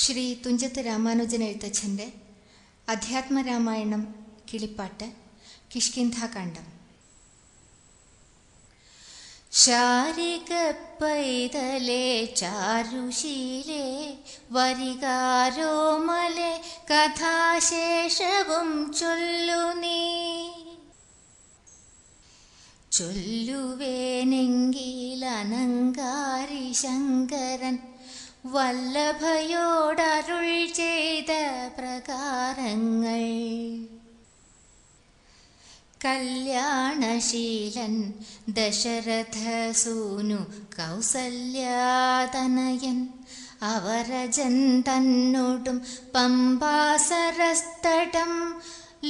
ശ്രീ തുഞ്ചത്ത് രാമാനുജൻ എഴുത്തച്ഛൻ്റെ അധ്യാത്മരാമായണം കിളിപ്പാട്ട് കിഷ്കിന്ധാകാന്ഡം ശാരിക പൈതലേ വരികാരോ മലെ കഥാശേഷവും ചൊല്ലു നീ ചൊല്ലുവേനെങ്കിൽ അനങ്കാരി ശങ്കരൻ വല്ലഭയോടരുൾ ചെയ്ത പ്രകാരങ്ങൾ കല്യാണശീലൻ ദശരഥസൂനു കൗസല്യാതനയൻ അവരജൻ തന്നോടും പമ്പാസരസ്തടം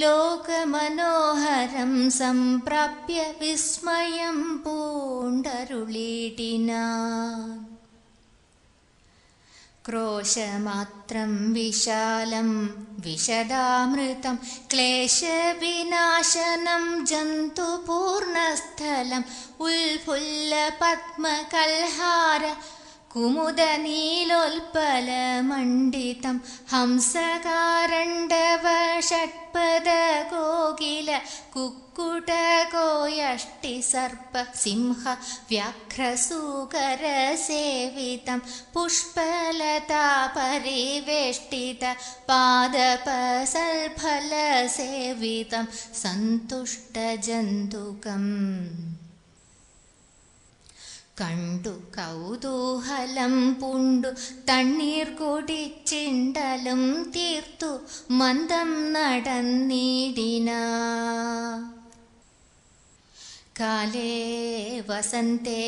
ലോകമനോഹരം സംപ്രാപ്യ വിസ്മയം പൂണ്ടരുളീടിനാൻ क्रोशमात्रं विशालं विशदामृतं क्लेशविनाशनं जन्तुपूर्णस्थलम् उल्फुल्लपद्मकल्हार कुमुदनीलोल्पलमण्डितं हंसकारण्डव षट्पदकोकिल कुक्कुटकोयष्टिसर्प सिंह व्याघ्रसूकरसेवितं पुष्पलता परिवेष्टित पादपसल्फलसेवितं सन्तुष्टजन्तुकम् കണ്ടു കൗതൂഹലം പുണ്ടു തണ്ണീർ കുടിച്ചിണ്ടലും തീർത്തു മന്ദം നടന്നിടിന കാലേ വസന്തേ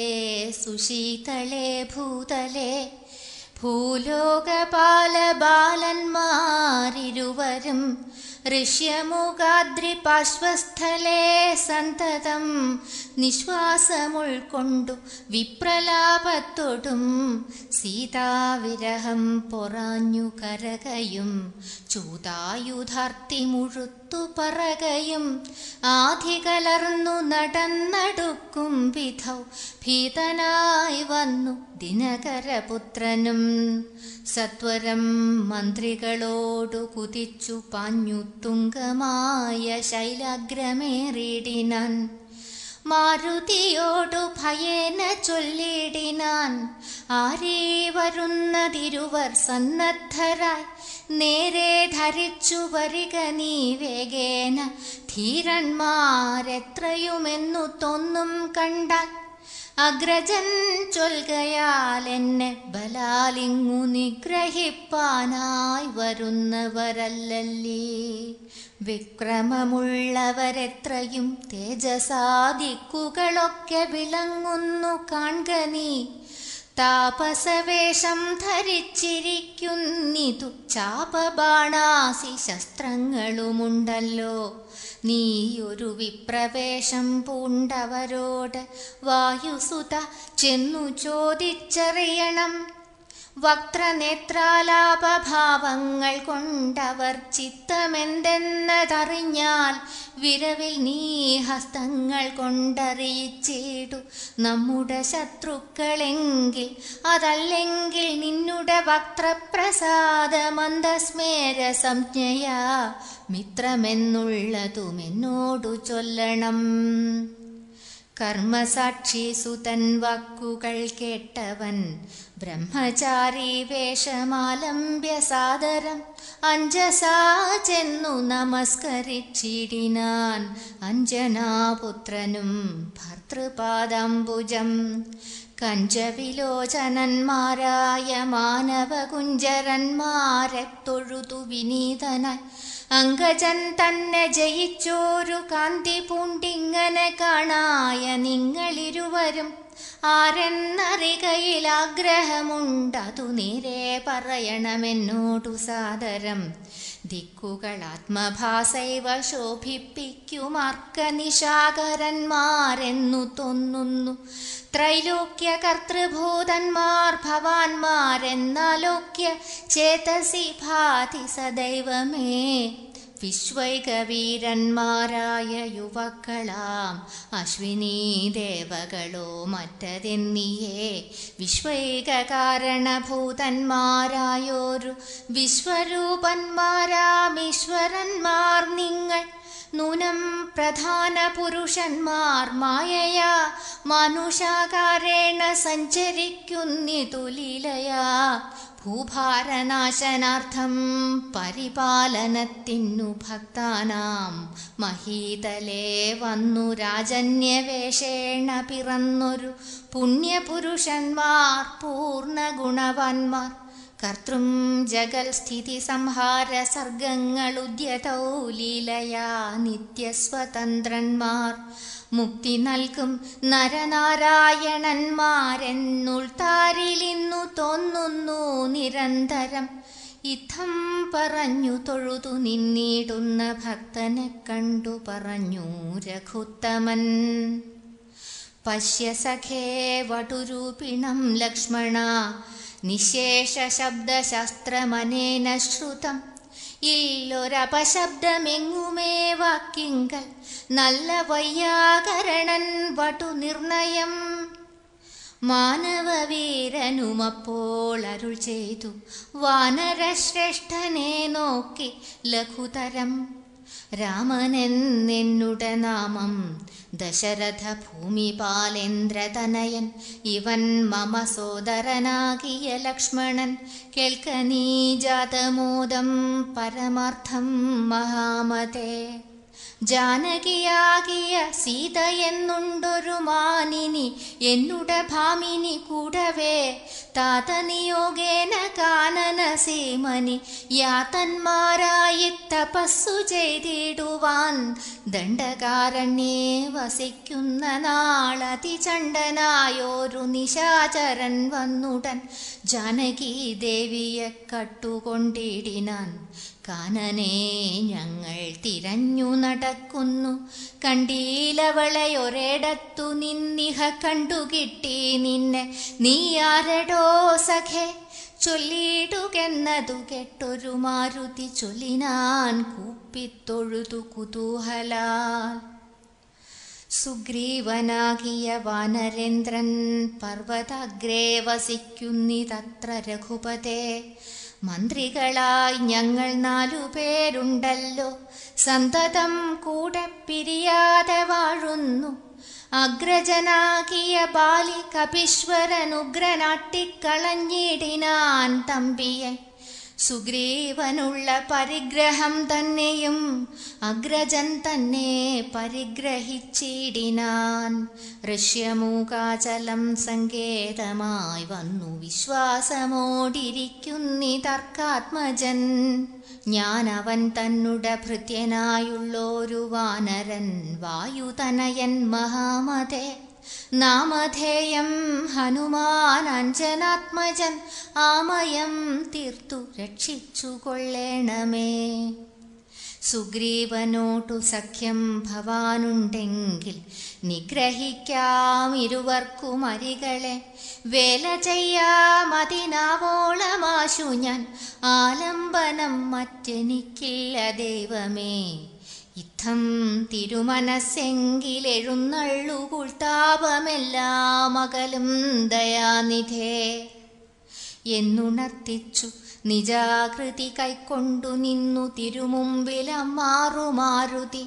സുശീതളേ ഭൂതലേ ഭൂലോകപാല ബാലന്മാരിരുവരും ഋഷ്യമുഖാദ്രിപാർശ്വസ്ഥലേ സന്തതം നിശ്വാസമുൾക്കൊണ്ടു വിപ്രലാപത്തൊടും സീതാവിരഹം പൊറാഞ്ഞു കരകയും ചൂതായുധാർത്തി മുഴുത്തു പറകയും കലർന്നു നടന്നടുക്കും വിധൗ ഭീതനായി വന്നു ദിനകരപുത്രനും സത്വരം മന്ത്രികളോടു കുതിച്ചു പാഞ്ഞു തുങ്കമായ ശൈലാഗ്രമേറിടിനാൻ മാരുതിയോടു ഭയേന ചൊല്ലിടിനാൻ ആരേ വരുന്നതിരുവർ സന്നദ്ധരായി നേരെ ധരിച്ചു വരിക നീ വേഗേന ധീരന്മാരെത്രയുമെന്നു തോന്നും കണ്ടാൽ അഗ്രജൻ ചൊൽകയാൽ എന്നെ ബലാലിങ്ങു നിഗ്രഹിപ്പാനായി വരുന്നവരല്ലല്ലേ വിക്രമമുള്ളവരെത്രയും തേജസാദിക്കുകളൊക്കെ വിളങ്ങുന്നു കാൺകനി താപസവേഷം ധരിച്ചിരിക്കുന്നിതു ചാപബാണാസി ശസ്ത്രങ്ങളുമുണ്ടല്ലോ നീയൊരു വിപ്രവേശം പൂണ്ടവരോട് വായുസുത ചെന്നു ചോദിച്ചറിയണം വക്രനേത്രാലാപഭാവങ്ങൾ കൊണ്ടവർ ചിത്തമെന്തെന്നതറിഞ്ഞാൽ വിരവിൽ നീ ഹസ്തങ്ങൾ കൊണ്ടറിയിച്ചിടു നമ്മുടെ ശത്രുക്കളെങ്കിൽ അതല്ലെങ്കിൽ നിന്നുടെ വക്രപ്രസാദമന്ദസ്മേര സംജ്ഞയാ മിത്രമെന്നുള്ളതുമെന്നോടു ചൊല്ലണം കർമ്മസാക്ഷി സുതൻ വാക്കുകൾ കേട്ടവൻ ബ്രഹ്മചാരി വേഷമാലംബ്യ സാദരം അഞ്ജസാ ചെന്നു നമസ്കരിച്ചിടിനാൻ അഞ്ജനാപുത്രനും ഭർത്തൃപാദംബുജം കഞ്ചവിലോചനന്മാരായ മാനവകുഞ്ചരന്മാരെ തൊഴുതു വിനീതനായി അങ്കജൻ തന്നെ ജയിച്ചോരു കാന്തി പൂണ്ടിങ്ങനെ കാണായ നിങ്ങളിരുവരും ആരെന്നറികയിൽ ആഗ്രഹമുണ്ടതു നേരെ പറയണമെന്നോടു സാദരം ദിക്കുകൾ ആത്മഭാസൈവ ശോഭിപ്പിക്കുമാർക്ക നിശാകരന്മാരെന്നു തോന്നുന്നു ത്രൈലോക്യ കർത്തൃഭൂതന്മാർ ഭവാന്മാരെന്നാലോക്യ ചേതസി ഭാതി സദൈവമേ വിശ്വൈകവീരന്മാരായ യുവക്കളാം അശ്വിനി ദേവകളോ മറ്റതെന്നിയേ വിശ്വൈക കാരണഭൂതന്മാരായോരു വിശ്വരൂപന്മാരാം ഈശ്വരന്മാർ നിങ്ങൾ നൂനം പ്രധാന പുരുഷന്മാർ മായയാ സഞ്ചരിക്കുന്നി സഞ്ചരിക്കുന്നിതുലീലയാ ഭൂഭാരനാശനാർത്ഥം പരിപാലനത്തിന്നു ഭക്താനാം മഹീതലേ വന്നു രാജന്യവേഷേണ പിറന്നൊരു പുണ്യപുരുഷന്മാർ പൂർണ്ണ ഗുണവന്മാർ കർത്തൃം ജഗൽ സ്ഥിതി സംഹാര സർഗങ്ങളുദ്യതൗ ലീലയാ നിത്യസ്വതന്ത്രന്മാർ മുക്തി നൽകും നരനാരായണന്മാരെന്നുൾ താരിലിന്നു തോന്നുന്നു നിരന്തരം ഇത്തം പറഞ്ഞു തൊഴുതു നിന്നിടുന്ന ഭക്തനെ കണ്ടു പറഞ്ഞു രഘുത്തമൻ പശ്യ സഖേ വടുരൂപിണം ലക്ഷ്മണ നിശേഷ ശബ്ദശാസ്ത്രമനേന ശ്രുതം ഇല്ലൊരപശബ്ദമെങ്ങുമേ വാക്യങ്ങൾ നല്ല വയ്യാകരണൻ നിർണയം മാനവവീരനുമപ്പോൾ അരുൾ ചെയ്തു വാനരശ്രേഷ്ഠനെ നോക്കി ലഘുതരം രാമനെന്നെന്നുട നാമം दशरथभूमिपालेन्द्रतनयन् इवन् मम सोदरनाकीयलक्ष्मणन् केल्कनीजातमोदं परमार्थं महामते ജാനകിയാകിയ സീതയെന്നുണ്ടൊരു മാനിനി എന്നുടെ ഭാമിനി കൂടവേ താതനിയോഗേന കാനന സീമനി യാതന്മാരായി തപസ്സു ചെയ്തിടുവാൻ ദണ്ഡകാരണ്യേ വസിക്കുന്ന നാളതിചണ്ടനായോരു നിശാചരൻ വന്നുടൻ ജാനകി ദേവിയെ കട്ടുകൊണ്ടിടിനാൻ കാനനെ ഞങ്ങൾ തിരഞ്ഞു നടക്കുന്നു കണ്ടീലവളെ ഒരേടത്തു നിന്നിഹ കണ്ടുകിട്ടി നിന്നെ നീ ആരടോ സഖെ ചൊല്ലിടുകെന്നതു കേട്ടൊരു മാരുതി ചൊല്ലിനാൻ കൂപ്പിത്തൊഴുതു കുതൂഹലാൽ സുഗ്രീവനാകിയ വാനരേന്ദ്രൻ പർവ്വതാഗ്രേ വസിക്കുന്നിതത്ര രഘുപതേ മന്ത്രികളായി ഞങ്ങൾ നാലു പേരുണ്ടല്ലോ സന്തതം കൂടെ പിരിയാതെ വാഴുന്നു അഗ്രജനാകിയ ബാലി കപീശ്വരനുഗ്രനാട്ടിക്കളഞ്ഞിടിനാൻ തമ്പിയെ സുഗ്രീവനുള്ള പരിഗ്രഹം തന്നെയും അഗ്രജൻ തന്നെ പരിഗ്രഹിച്ചിടിനാൻ ഋഷ്യമൂകാചലം സങ്കേതമായി വന്നു വിശ്വാസമോടിരിക്കുന്നി തർക്കാത്മജൻ ഞാൻ അവൻ തന്നുട ഭൃത്യനായുള്ളോരു വാനരൻ വായുതനയൻ മഹാമതേ നാമധേയം ഹനുമാൻ അഞ്ജനാത്മജൻ ആമയം തീർത്തു രക്ഷിച്ചു കൊള്ളേണമേ സുഗ്രീവനോട്ടു സഖ്യം ഭവാനുണ്ടെങ്കിൽ നിഗ്രഹിക്കാം ഇരുവർക്കും അരികളെ വേല ചെയ്യാമതിനാവോളമാശു ഞാൻ ആലംബനം മറ്റെനിക്കില്ല ദൈവമേ ഇത്തം തിരുമനസ്സെങ്കിലെഴുന്നള്ളുകുൾ താപമെല്ലാം അകലും ദയാനിധേ എന്നുണർത്തിച്ചു നിജാകൃതി കൈക്കൊണ്ടു നിന്നു തിരുമുമ്പിൽ മാറുമാരുതി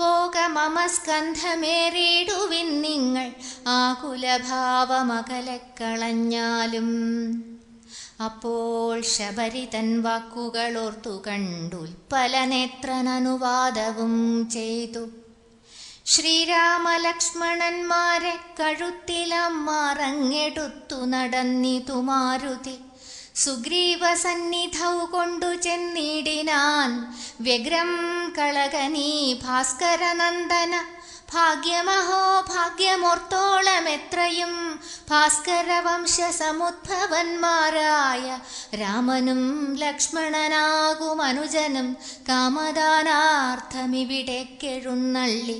പോക മമസ്കന്ധമേറിയിടുവിൻ നിങ്ങൾ ആകുലഭാവമകലക്കളഞ്ഞാലും അപ്പോൾ ശബരി തൻ പല നേത്രനുവാദവും ചെയ്തു ശ്രീരാമലക്ഷ്മണന്മാരെ കഴുത്തിലമ്മറങ്ങെടുത്തു നടന്നിതു മാരുതി സന്നിധൗ കൊണ്ടു ചെന്നിടിനാൻ വ്യഗ്രം കളകനീ ഭാസ്കരനന്ദന ഭാഗ്യമഹോ ഭാഗ്യമോർത്തോളമെത്രയും വംശ സമുദ്ഭവന്മാരായ രാമനും ലക്ഷ്മണനാകും അനുജനും കാമദാനാർത്ഥമിവിടേക്കെഴുന്നള്ളി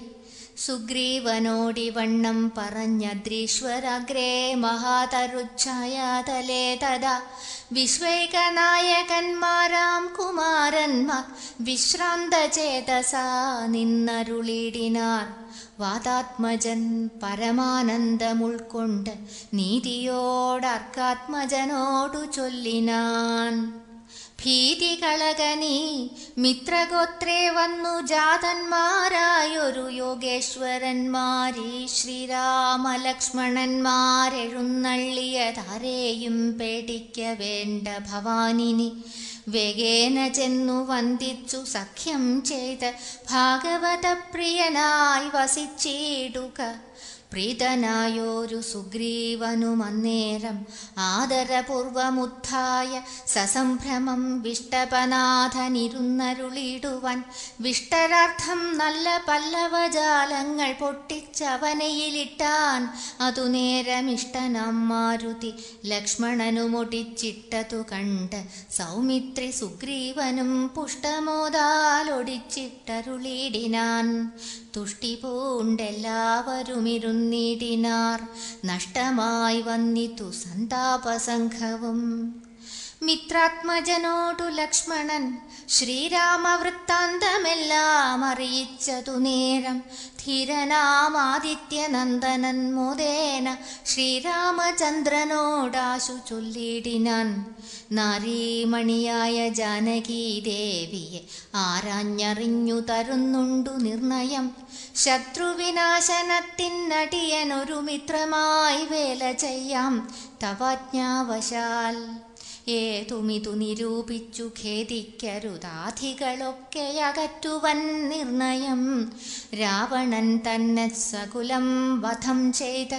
സുഗ്രീവനോടിവണ്ണം പറഞ്ഞദ്രീശ്വരാഗ്രേ മഹാതരുച്ഛായാതലേ തദാ വിശ്വേകനായകന്മാരാം കുമാരന്മാർ വിശ്രാന്ത ചേതസാ നിന്നരുളിടിനാർ വാതാത്മജൻ പരമാനന്ദമുൾക്കൊണ്ട് നീതിയോടർക്കാത്മജനോടു ചൊല്ലിനാൻ ഭീതികളകനി മിത്രഗോത്രേ വന്നു ജാതന്മാരായൊരു യോഗേശ്വരന്മാരീ ശ്രീരാമലക്ഷ്മണന്മാരെഴുന്നള്ളിയതാരെയും പേടിക്ക വേണ്ട ഭവാനിനി വേഗേന ചെന്നു വന്ദിച്ചു സഖ്യം ചെയ്ത് ഭാഗവതപ്രിയനായി വസിച്ചിടുക പ്രീതനായോരു സുഗ്രീവനുമന്നേരം ആദരപൂർവമുദ്ധായ സസംഭ്രമം വിഷ്ടപനാഥനിരുന്നരുളിടുവാൻ വിഷ്ടരാർത്ഥം നല്ല പല്ലവജാലങ്ങൾ പൊട്ടിച്ചവനയിലിട്ടാൻ അതു നേരമിഷ്ടനം മാരുതി ലക്ഷ്മണനുമൊടിച്ചിട്ടതു കണ്ട് സൗമിത്രി സുഗ്രീവനും പുഷ്ടമോദാലൊടിച്ചിട്ടരുളിയിടിനാൻ തുഷ്ടി പൂണ്ടെല്ലാവരുമിരുന്നു നീട്ടിനാർ നഷ്ടമായി വന്നിതു സന്താപസംഘവും മിത്രാത്മജനോടു ലക്ഷ്മണൻ ശ്രീരാമവൃത്താന്തമെല്ലാം അറിയിച്ചതു നേരം ഹിരനാമാദിത്യനന്ദനൻ മോദേന ശ്രീരാമചന്ദ്രനോടാശു ചൊല്ലിടിനാൻ നാരീമണിയായ ജാനകി ദേവിയെ ആരാഞ്ഞറിഞ്ഞു തരുന്നുണ്ടു നിർണയം ശത്രുവിനാശനത്തിനടിയനൊരു മിത്രമായി വേല ചെയ്യാം തവജ്ഞാവശാൽ ഏതുമിതു നിരൂപിച്ചു അകറ്റുവൻ നിർണയം രാവണൻ തന്നെ സകുലം വധം ചെയ്ത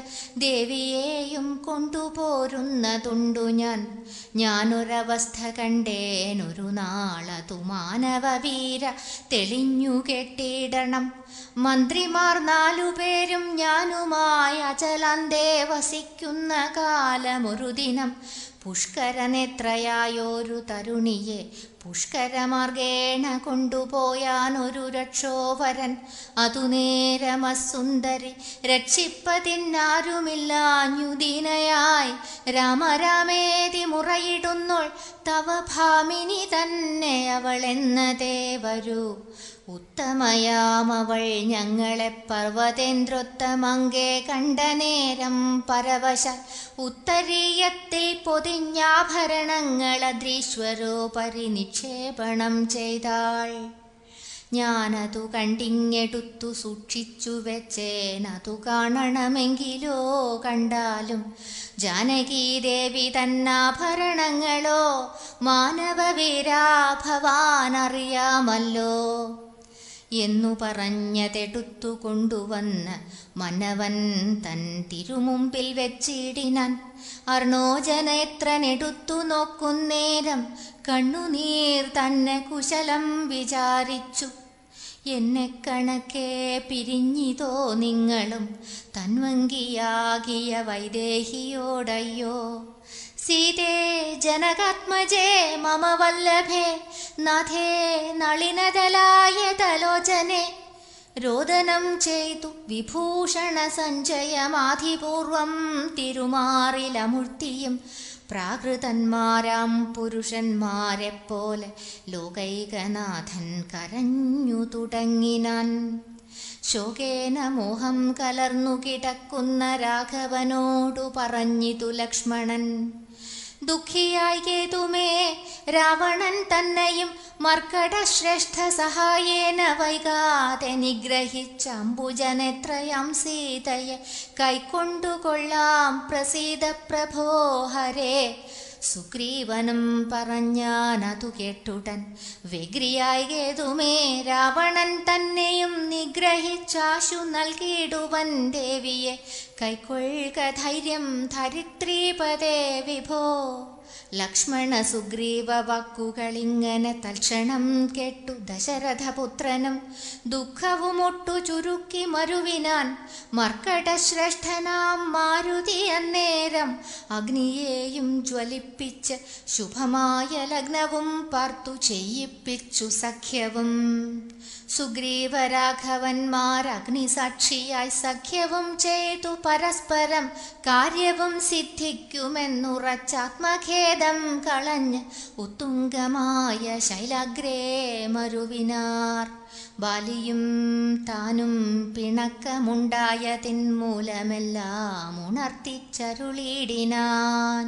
ദേവിയേയും കൊണ്ടുപോരുന്നതുണ്ടു ഞാൻ ഞാനൊരവസ്ഥ കണ്ടേനൊരു നാളതു മാനവവീര തെളിഞ്ഞു കെട്ടിയിടണം മന്ത്രിമാർ നാലുപേരും ഞാനുമായ ചലന്തേ വസിക്കുന്ന കാലമൊരു ദിനം പുഷ്കരനേത്രയായൊരു തരുണിയെ പുഷ്കരമാർഗേണ കൊണ്ടുപോയാനൊരു രക്ഷോവരൻ അതു നേരമസുന്ദരി രക്ഷിപ്പതിന്നാരുമില്ലാഞ്ഞുദീനയായി രാമരാമേതി മുറയിടുന്നോൾ തവ ഭാമിനി തന്നെ അവളെന്നതേ വരൂ ഉത്തമയാമവൾ ഞങ്ങളെ പർവ്വതേന്ദ്രോത്തമങ്കേ കണ്ട നേരം പരവശ ഉത്തരീയത്തിൽ പൊതിഞ്ഞാഭരണങ്ങൾ അദ്രീശ്വരോ പരിനിക്ഷേപണം ചെയ്താൾ ഞാനതു കണ്ടിങ്ങെടുത്തു സൂക്ഷിച്ചു വെച്ചേനതു കാണണമെങ്കിലോ കണ്ടാലും ജാനകീദേവി തന്നാഭരണങ്ങളോ മാനവവീരാ ഭവാനറിയാമല്ലോ എന്നു പറഞ്ഞതെടുത്തു കൊണ്ടുവന്ന് മനവൻ തൻ തിരുമുമ്പിൽ വെച്ചിടിനാൻ അർണോജനേത്രനെടുത്തു നോക്കുന്നേരം കണ്ണുനീർ തന്നെ കുശലം വിചാരിച്ചു എന്നെ കണക്കേ പിരിഞ്ഞിതോ നിങ്ങളും തൻവങ്കിയാകിയ വൈദേഹിയോടയ്യോ സീതേ ജനകാത്മജേ മമ വല്ലഭേ നാഥേ നളിനതലായ തലോചനെ രോദനം ചെയ്തു വിഭൂഷണ സഞ്ചയമാധിപൂർവം തിരുമാറിലമൂർത്തിയും പ്രാകൃതന്മാരാം പുരുഷന്മാരെ പോലെ ലോകൈകനാഥൻ കരഞ്ഞു തുടങ്ങിനാൻ ശോകേന മോഹം കലർന്നു കിടക്കുന്ന രാഘവനോടു പറഞ്ഞിതു ലക്ഷ്മണൻ ദുഃഖിയായേതുമേ രാവണൻ തന്നെയും മർക്കടശ്രേഷ്ഠ സഹായേന വൈകാതെ നിഗ്രഹിച്ചംബുജനെത്രയം സീതയെ കൈക്കൊണ്ടുകൊള്ളാം പ്രസീത പ്രഭോഹരേ സുഗ്രീവനും പറഞ്ഞാനതു കേട്ടുടൻ വിഗ്രിയായി ഏതുമേ രാവണൻ തന്നെയും നിഗ്രഹിച്ചാശു നൽകിയിടുവൻ ദേവിയെ കൈക്കൊഴുക ധൈര്യം ധരിത്രീപദേ വിഭോ ലക്ഷ്മണ സുഗ്രീവ വാക്കുകളിങ്ങനെ തൽക്ഷണം കേട്ടു പുത്രനും ദുഃഖവുമൊട്ടു ചുരുക്കി മരുവിനാൻ മർക്കടശ്രേഷ്ഠനാം മാരുതി അന്നേരം അഗ്നിയേയും ജ്വലിപ്പിച്ച് ശുഭമായ ലഗ്നവും പാർത്തു ചെയ്യിപ്പിച്ചു സഖ്യവും സുഗ്രീവരാഘവന്മാർ അഗ്നിസാക്ഷിയായി സഖ്യവും ചെയ്തു പരസ്പരം കാര്യവും സിദ്ധിക്കുമെന്നുറച്ചാത്മഖ്യ ഭേദം കളഞ്ഞ് ഉത്തുംഗമായ ശൈലാഗ്രേ മരുവിനാർ ബാലിയും താനും പിണക്കമുണ്ടായ തിന്മൂലമെല്ലാം ഉണർത്തിച്ചരുളിയിടിനാൻ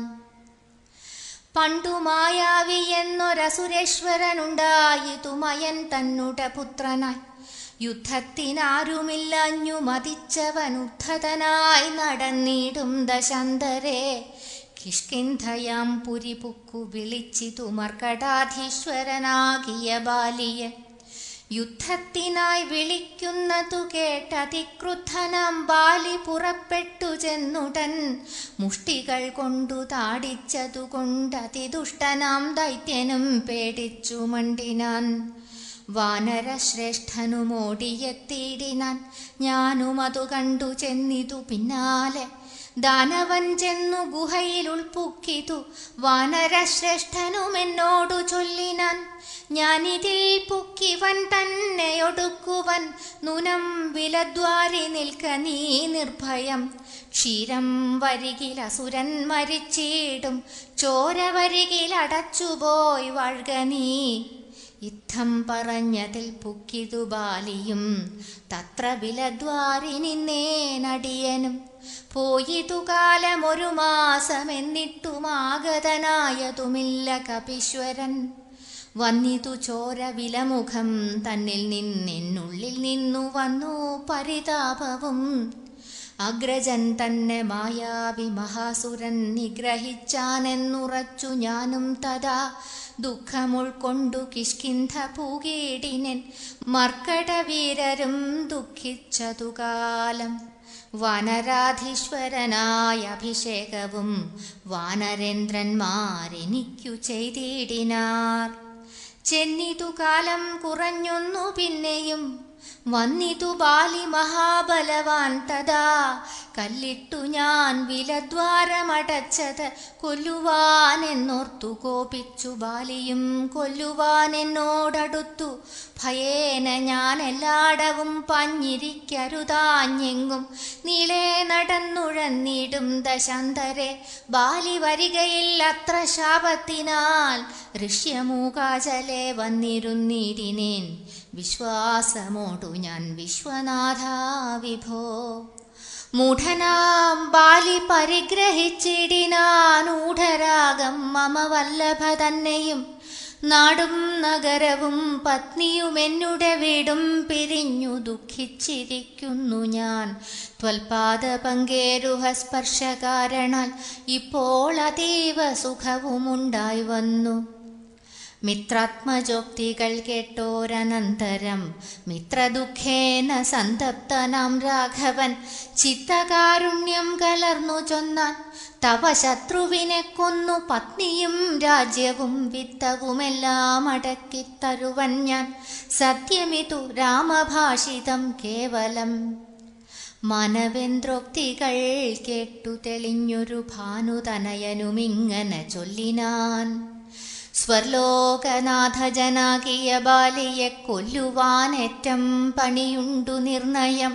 പണ്ടു മായാവി എന്നൊരസുരേശ്വരനുണ്ടായി തുമയൻ തന്നുട പുത്രനായി യുദ്ധത്തിനാരുമില്ലഞ്ഞു മതിച്ചവൻ ഉദ്ധതനായി നടന്നിടും ദശന്തരേ കിഷ്കിന്ധയാം പുരിപുക്കു വിളിച്ചിതു മർക്കടാധീശ്വരനാകിയ ബാലിയ യുദ്ധത്തിനായി വിളിക്കുന്നതു കേട്ടതിക്രുദ്ധനാം ബാലി പുറപ്പെട്ടു ചെന്നുടൻ മുഷ്ടികൾ കൊണ്ടു താടിച്ചതു അതിദുഷ്ടനാം ദൈത്യനും പേടിച്ചു മണ്ടിനാൻ വാനരശ്രേഷ്ഠനുമോടിയെത്തിയിടിനാൻ ഞാനുമതു കണ്ടു ചെന്നിതു പിന്നാലെ ദാനവൻ ചെന്നു ഗുഹയിൽ ഉൾപ്പുക്കിതു വാനരശ്രേഷ്ഠനുമെന്നോടു ചൊല്ലിനാൻ ഞാനിതിൽ പുക്കിവൻ ഒടുക്കുവൻ നുനം വിലദ്വാരി നിൽക്ക നീ നിർഭയം ക്ഷീരം വരികിൽ അസുരൻ മരിച്ചിടും ചോര വരികിൽ അടച്ചുപോയി വഴുക നീ യുദ്ധം പറഞ്ഞതിൽ പുക്കിതു ബാലിയും തത്ര വിലദ്വാരി നടിയനും പോയിതു കാലമൊരു മാസമെന്നിട്ടുമാഗതനായതുമില്ല കപീശ്വരൻ വന്നിതു ചോര വിലമുഖം തന്നിൽ നിന്നെന്നുള്ളിൽ നിന്നു വന്നു പരിതാപവും അഗ്രജൻ തന്നെ മായാവി മഹാസുരൻ നിഗ്രഹിച്ചാനെന്നുറച്ചു ഞാനും തഥാ ദുഃഖമുൾക്കൊണ്ടു കിഷ്കിന്ധ പൂകേടിനൻ മർക്കടവീരരും ദുഃഖിച്ചതുകാലം വനരാധീശ്വരനായഭിഷേകവും വാനരേന്ദ്രന്മാരെനിക്കു ചെയ്തിടിനാർ ചെന്നിതു കാലം കുറഞ്ഞൊന്നു പിന്നെയും വന്നിതു ബാലി മഹാബലവാൻ തഥാ കല്ലിട്ടു ഞാൻ വിലദ്വാരമടച്ചത് കൊല്ലുവാൻ എന്നോർത്തു കോപിച്ചു ബാലിയും കൊല്ലുവാൻ എന്നോടടുത്തു ഭയേന ഞാൻ എല്ലാടവും പഞ്ഞിരിക്കരുതാഞ്ഞെങ്ങും നീളേ നടന്നുഴന്നിടും ദശാന്തരെ ബാലി വരികയിൽ അത്ര ശാപത്തിനാൽ ഋഷ്യമൂകാചലെ വന്നിരുന്നിടിനേൻ വിശ്വാസമോടു ഞാൻ വിശ്വനാഥ വിഭോ മൂഢനാം ബാലി പരിഗ്രഹിച്ചിടിനാനൂഢരാഗം മമ വല്ലഭ തന്നെയും നാടും നഗരവും പത്നിയും എന്നുടെ വീടും പിരിഞ്ഞു ദുഃഖിച്ചിരിക്കുന്നു ഞാൻ ത്വൽപാദ പങ്കേരുഹസ്പർശ സ്പർശകാരണാൽ ഇപ്പോൾ അതീവ സുഖവുമുണ്ടായി വന്നു മിത്രാത്മജോക്തികൾ കേട്ടോരനന്തരം മിത്രദുഃഖേന സന്തപ്തനാം രാഘവൻ ചിത്തകാരുണ്യം കലർന്നു ചൊന്നാൻ തവ ശത്രുവിനെ കൊന്നു പത്നിയും രാജ്യവും വിത്തവുമെല്ലാം അടക്കിത്തരുവൻ ഞാൻ സത്യമിതു രാമഭാഷിതം കേവലം മനവെന്ത്രോക്തികൾ കേട്ടു തെളിഞ്ഞൊരു ഭാനുതനയനുമിങ്ങനെ ചൊല്ലിനാൻ സ്വർലോകനാഥ സ്വർലോകനാഥജനാകിയ ബാലിയെ കൊല്ലുവാനേറ്റം പണിയുണ്ടു നിർണയം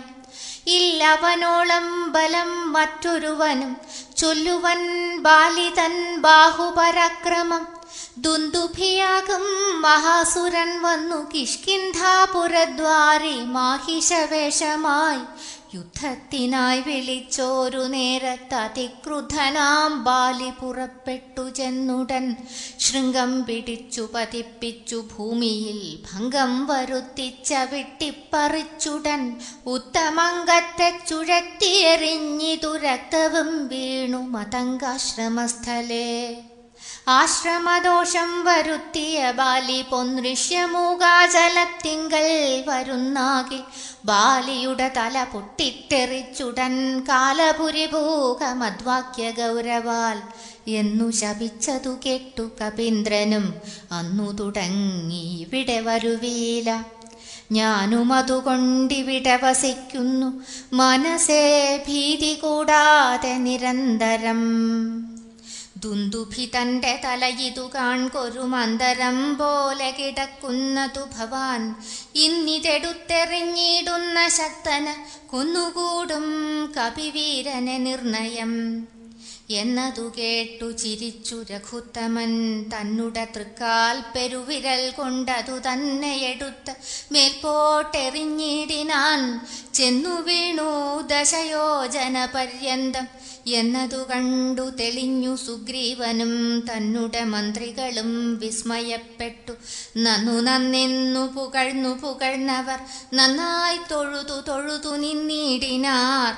ഇല്ലവനോളം ബലം മറ്റൊരുവനും ചൊല്ലുവൻ ബാലി തൻ ബാഹുപരാക്രമം ദുന്ദുഭിയാകും മഹാസുരൻ വന്നു കിഷ്കിന്ധാപുരദ്വാരി മാഹിഷവേഷമായി യുദ്ധത്തിനായി വിളിച്ചോരു നേരത്തതിക്രുധനാം ബാലി പുറപ്പെട്ടു ചെന്നുടൻ ശൃംഗം പിടിച്ചു പതിപ്പിച്ചു ഭൂമിയിൽ ഭംഗം വരുത്തിച്ച വിട്ടിപ്പറിച്ചുടൻ ഉത്തമംഗത്തെ ചുഴത്തിയെറിഞ്ഞിതു രക്തവും വീണു മതങ്കാശ്രമസ്ഥലേ ആശ്രമദോഷം വരുത്തിയ ബാലി പൊൻദൃശ്യമൂകാചലത്തിങ്കൽ വരുന്നാകിൽ ബാലിയുടെ തല പൊട്ടിത്തെറിച്ചുടൻ കാലപുരിഭൂകമദ്വാക്യ ഗൗരവാൽ എന്നു ശപിച്ചതു കേട്ടു കപീന്ദ്രനും അന്നു തുടങ്ങി ഇവിടെ വരുവീല ഞാനും അതുകൊണ്ടിവിടെ വസിക്കുന്നു മനസ്സേ ഭീതി കൂടാതെ നിരന്തരം ദുന്ദുഭി തൻ്റെ തലയിതു കാൺകൊരു മന്ദരം പോലെ കിടക്കുന്നതു ഭവാൻ ഇന്നിതെടുത്തെറിഞ്ഞിടുന്ന ശക്തന് കുന്നുകൂടും കപിവീരനെ നിർണയം എന്നതു കേട്ടു ചിരിച്ചു രഘുത്തമൻ തന്നുട തൃക്കാൽ പെരുവിരൽ കൊണ്ടതു തന്നെ എടുത്ത് മേൽപോട്ടെറിഞ്ഞിടിനാൻ ചെന്നു വീണു ദശയോജന പര്യന്തം എന്നതു കണ്ടു തെളിഞ്ഞു സുഗ്രീവനും തന്നുടെ മന്ത്രികളും വിസ്മയപ്പെട്ടു നന്നു നന്നെന്നു പുകഴ്ന്നു പുകഴ്ന്നവർ നന്നായി തൊഴുതു തൊഴുതു നിന്നിടിനാർ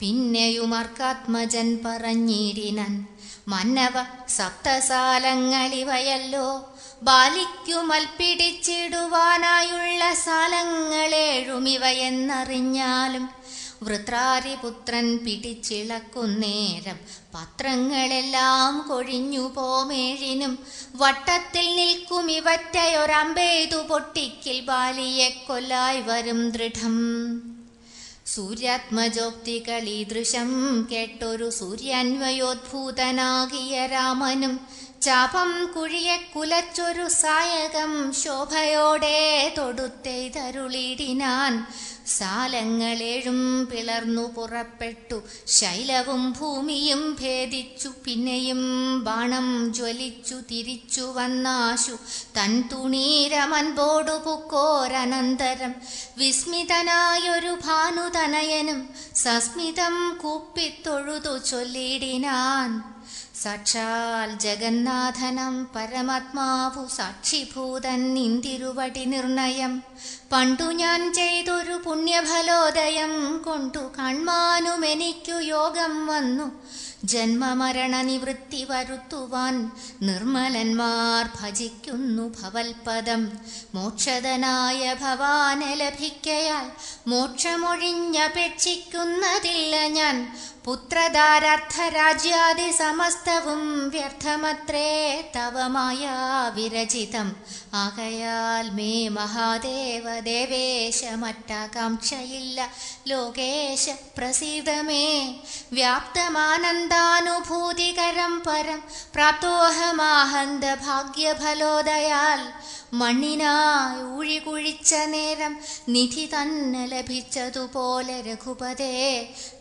പിന്നെയുമർക്കാത്മജൻ പറഞ്ഞിടിനൻ മന്നവ സപ്തസാലങ്ങളിവയല്ലോ ബാലിക്കുമൽപ്പിടിച്ചിടുവാനായുള്ള സാലങ്ങളേഴുമിവയെന്നറിഞ്ഞാലും വൃത്രാരിപുത്രൻ പിടിച്ചിളക്കുന്നേരം പത്രങ്ങളെല്ലാം കൊഴിഞ്ഞു പോമേഴിനും വട്ടത്തിൽ നിൽക്കും ഇവറ്റയൊരമ്പേതു പൊട്ടിക്കിൽ ബാലിയെ കൊല്ലായി വരും ദൃഢം സൂര്യാത്മജോക്തികളീദൃശം കേട്ടൊരു സൂര്യാന്വയോദ്ഭൂതനാകിയ രാമനും ചാപം കുഴിയെ കുലച്ചൊരു സായകം ശോഭയോടെ തൊടുത്തെ തരുളിടിനാൻ സാലങ്ങളേഴും പിളർന്നു പുറപ്പെട്ടു ശൈലവും ഭൂമിയും ഭേദിച്ചു പിന്നെയും ബാണം ജ്വലിച്ചു തിരിച്ചു വന്നാശു തൻ തുണീരമൻപോടു പുക്കോരനന്തരം വിസ്മിതനായൊരു ഭാനുതനയനും സസ്മിതം കൂപ്പിത്തൊഴുതു ചൊല്ലിടിനാൻ സാക്ഷാൽ ജഗന്നാഥനം പരമാത്മാവു സാക്ഷിഭൂതൻ നിന്തിരുവടി നിർണയം പണ്ടു ഞാൻ ചെയ്തൊരു പുണ്യഫലോദയം കൊണ്ടു കൺമാനുമെനിക്കു എനിക്കു യോഗം വന്നു ജന്മമരണ നിവൃത്തി വരുത്തുവാൻ നിർമ്മലന്മാർ ഭജിക്കുന്നു ഭവൽപദം മോക്ഷതനായ ഭവാനെ ലഭിക്കയാൽ മോക്ഷമൊഴിഞ്ഞപേക്ഷിക്കുന്നതില്ല ഞാൻ पुत्रदारार्थराज्यादिसमस्तवं व्यर्थमत्रे तव विरजितं। विरचितम् महादेव मे महादेव देवेशमट्टाकाङ्क्षय लोकेश प्रसीदमे व्याप्तमानन्दानुभूतिकरं परं प्राप्तोऽहमाहन्दभाग्यफलोदयाल् മണ്ണിനായി ഊഴി കുഴിച്ച നേരം നിധി തന്നെ ലഭിച്ചതുപോലെ രഘുപതേ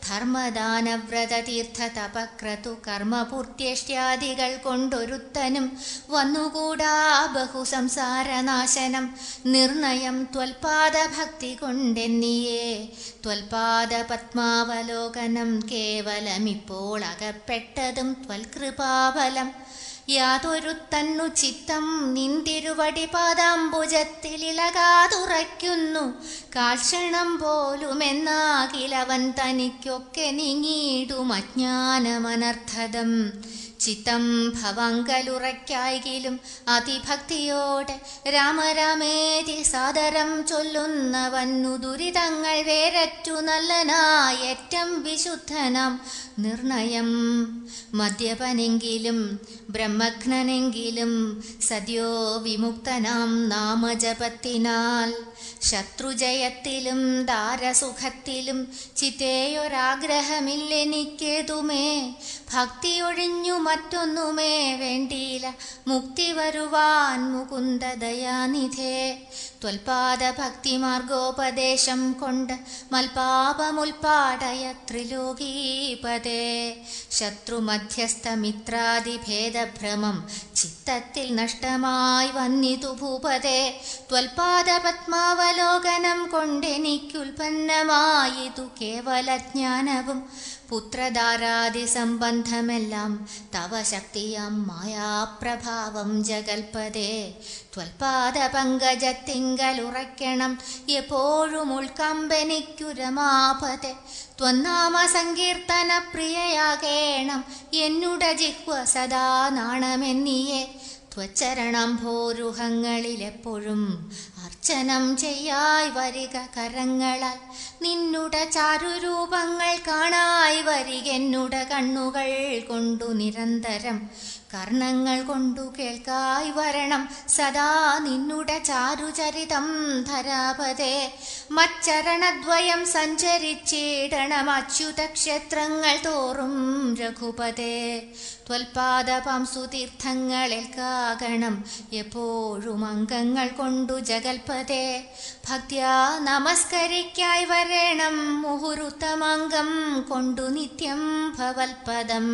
ധർമ്മദാനവ്രത തീർത്ഥ തപക്രതു കർമ്മപൂർത്തിയഷ്ട്യാദികൾ കൊണ്ടൊരുത്തനും വന്നുകൂടാ ബഹുസംസാരനാശനം നിർണയം ത്വൽപാദ ഭക്തി കൊണ്ടെന്നിയേ ത്വൽപാദ പത്മാവലോകനം കേവലമിപ്പോൾ അകപ്പെട്ടതും ത്വൽകൃപാബലം തന്നു ചിത്തം നിന്തിരുവടി പാദാംബുജത്തിലിളകാതുറയ്ക്കുന്നു കാൽക്ഷണം പോലുമെന്നാകിലവൻ തനിക്കൊക്കെ നീങ്ങിയിടും അജ്ഞാനമനർത്ഥതം ചിത്തം ഭവങ്കലുറയ്ക്കായെങ്കിലും അതിഭക്തിയോടെ രാമരാമേതി സാദരം ചൊല്ലുന്നവന്നു ദുരിതങ്ങൾ വേരറ്റു നല്ലനായറ്റം വിശുദ്ധനം നിർണയം മദ്യപനെങ്കിലും ബ്രഹ്മഘ്നനെങ്കിലും സദ്യോ വിമുക്തനാം നാമജപത്തിനാൽ ശത്രുജയത്തിലും ദാരസുഖത്തിലും ചിത്തേയൊരാഗ്രഹമില്ലെനിക്കേതുമേ ഭക്തിയൊഴിഞ്ഞു മറ്റൊന്നുമേ വേണ്ടിയില്ല മുക്തി വരുവാൻ മുകുന്ദ ദയാനിധേ ത്വൽപാദ മാർഗോപദേശം കൊണ്ട് മൽപാപമുൽപാടയ ത്രിലോകീപദേ ഭേദഭ്രമം ചിത്തത്തിൽ നഷ്ടമായി വന്നിതു ഭൂപദേ ത്വൽപാദ പത്മാവലോകനം കൊണ്ടെനിക്കുൽപന്നമായിതു കേവല ജ്ഞാനവും പുത്രധാരാദിസംബന്ധമെല്ലാം തവ ശക്തിയാം മായാപ്രഭാവം ജഗൽപദേ ത്വൽപാദപങ്കജത്തിങ്കലുറയ്ക്കണം എപ്പോഴും ഉൾക്കമ്പനിക്കുരമാപതെ ത്വന്നാമ സങ്കീർത്തന പ്രിയയാകേണം എന്നുട ജിഹ്വ സദാ നാണമെന്നിയേ ഭോരുഹങ്ങളിലെപ്പോഴും ചനം ചെയ്യായി വരിക കരങ്ങളാൽ നിന്നുട ചാരുരൂപങ്ങൾ കാണായി എന്നുട കണ്ണുകൾ കൊണ്ടു നിരന്തരം കർണങ്ങൾ കൊണ്ടു കേൾക്കായി വരണം സദാ നിന്നുടെ ചാരുചരിതം ധരാപതേ മച്ചരണദ്വയം സഞ്ചരിച്ചിടണം അച്യുതക്ഷേത്രങ്ങൾ തോറും രഘുപതേ ത്വൽപാദപാംസുതീർത്ഥങ്ങളിൽ കാകണം എപ്പോഴും അംഗങ്ങൾ കൊണ്ടു ജഗൽപതേ ഭക്തിയ നമസ്കരിക്കായി വരേണം മുഹുരുത്തമംഗം കൊണ്ടു നിത്യം ഭവൽപദം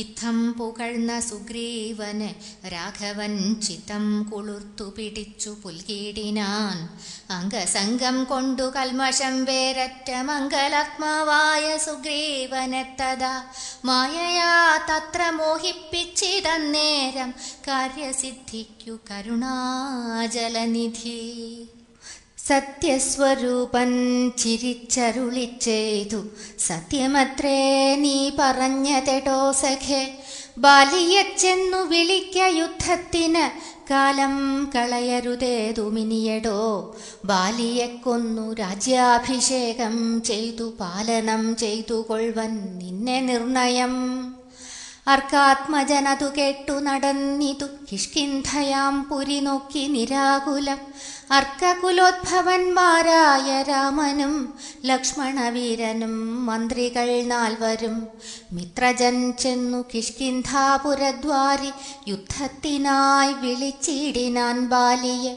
ഇത്തം പുകഴ്ന്ന സുഗ്രീവന് രാഘവൻ ചിത്തം കുളിർത്തു പിടിച്ചു പുൽകീടിനാൻ അംഗസംഗം കൊണ്ടു കൽമഷം വേരറ്റ മംഗലാത്മാവായ സുഗ്രീവനെത്തതാ മായയാ തത്ര മോഹിപ്പിച്ചിതന്നേരം കാര്യസിദ്ധിക്കു കരുണാജലനിധി സത്യസ്വരൂപൻ ചിരിച്ചരുളി ചെയ്തു സത്യമത്രേ നീ പറഞ്ഞതെടോ സഖേ ബാലിയച്ചെന്നു വിളിക്ക യുദ്ധത്തിന് കാലം കളയരുതേതു ബാലിയെ കൊന്നു രാജ്യാഭിഷേകം ചെയ്തു പാലനം ചെയ്തു കൊൾവൻ നിന്നെ നിർണയം അർക്കാത്മജനതു കേട്ടു നടന്നിതു കിഷ്കിന്ധയാം പുരി നോക്കി നിരാകുലം അർക്കകുലോദ്ഭവന്മാരായ രാമനും ലക്ഷ്മണവീരനും മന്ത്രികൾ നാൽവരും മിത്രജൻ ചെന്നു കിഷ്കിന്ധാപുരദ്വാരി യുദ്ധത്തിനായി വിളിച്ചിടിനാൻ ബാലിയെ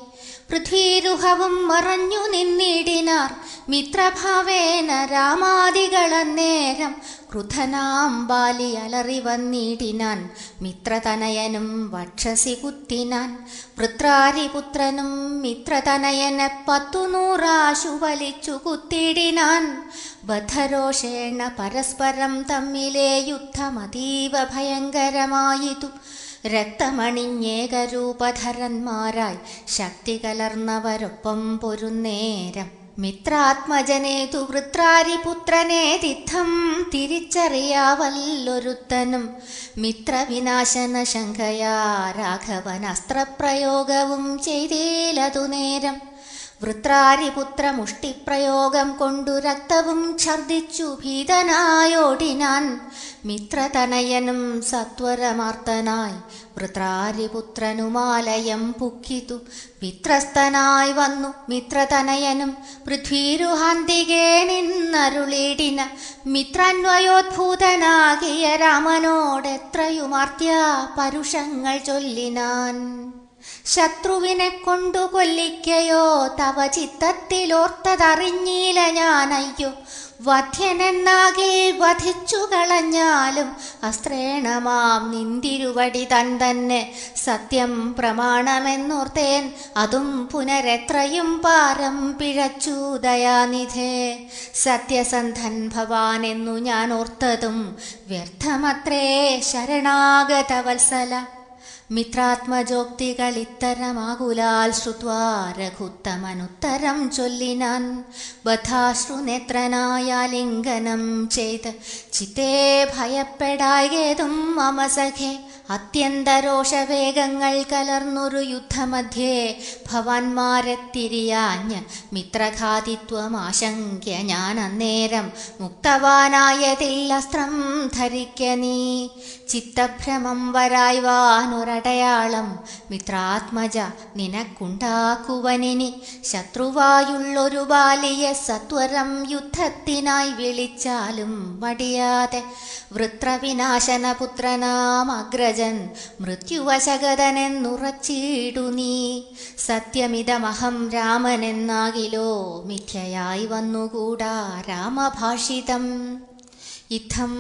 പൃഥ്വീരുഹവും മറഞ്ഞു നിന്നിടിനാർ മിത്രഭാവേന രാമാദികളന്നേരം ക്രുധനാം ബാലി അലറി വന്നിടിനാൻ മിത്രതനയനും വക്ഷസി കുത്തിനാൻ വൃത്രാരിപുത്രനും മിത്രതനയനെ പത്തുനൂറാശു വലിച്ചു കുത്തിടിനാൻ ബദ്ധരോഷേണ പരസ്പരം തമ്മിലെ യുദ്ധം അതീവ ഭയങ്കരമായിതു രക്തമണിഞ്ഞേകരൂപധരന്മാരായി ശക്തി കലർന്നവരൊപ്പം പൊരുന്നേരം മിത്രാത്മജനെ തുവൃത്രാരിപുത്രനെ തിഥം തിരിച്ചറിയാവല്ലൊരുത്തനും മിത്രവിനാശന ശങ്കയാ രാഘവൻ അസ്ത്രപ്രയോഗവും ചെയ്തേലതു നേരം വൃത്രാരിപുത്ര മുഷ്ടിപ്രയോഗം കൊണ്ടു രക്തവും ഛർദിച്ചു ഭീതനായോടിനാൻ മിത്രതനയനും സത്വരമാർത്തനായി വൃത്രാരിപുത്രനുമാലയം പുക്കിതു മിത്രസ്ഥനായി വന്നു മിത്രതനയനും പൃഥ്വീരുഹാന്തികേ നിന്നരുളിടിന മിത്രാന്വയോദ്ഭൂതനാകിയ രാമനോടെത്രയുമാർത്യ പരുഷങ്ങൾ ചൊല്ലിനാൻ ശത്രുവിനെ കൊണ്ടു കൊല്ലിക്കയോ തവ ചിത്തത്തിലോർത്തതറിഞ്ഞില്ല ഞാനയ്യോ വധ്യനെന്നാകെ വധിച്ചു കളഞ്ഞാലും അസ്ത്രേണമാം നിന്തിരുവടി തൻ തന്നെ സത്യം പ്രമാണമെന്നോർത്തേൻ അതും പുനരെത്രയും പാരം പിഴച്ചു ദയാനിധേ സത്യസന്ധൻ എന്നു ഞാൻ ഓർത്തതും വ്യർത്ഥമത്രേ ശരണാഗതവത്സല മിത്രാത്മജോക്തികളിത്തരമാകുലാൽ ശ്രുവാ രഘുത്തമനുത്തരം ചൊല്ലിനാൻ ബധാശ്രുനേത്രനായാലിംഗനം ചെയ്ത് ചിത്തേ ഭയപ്പെടായതും മമ സഖേ അത്യന്തരോഷവേഗങ്ങൾ കലർന്നൊരു യുദ്ധമധ്യേ ഭവാന്മാരെത്തിരിയാഞ്ഞ് മിത്രഘാതിത്വമാശങ്ക്യ ഞാൻ അന്നേരം മുക്തവാനായതില്ലസ്ത്രം ധരിക്ക നീ ചിത്തഭ്രമം വാനൊരടയാളം മിത്രാത്മജ നിനക്കുണ്ടാക്കുവനിനി ശത്രുവായുള്ളൊരു ബാലിയെ സത്വരം യുദ്ധത്തിനായി വിളിച്ചാലും മടിയാതെ വൃത്രവിനാശനപുത്രനാമഗ്രജൻ മൃത്യുവശഗതനെന്നുറച്ചിടു നീ സത്യമിതമഹം രാമനെന്നാകിലോ മിഥ്യയായി വന്നുകൂടാ രാമഭാഷിതം ഇത്തം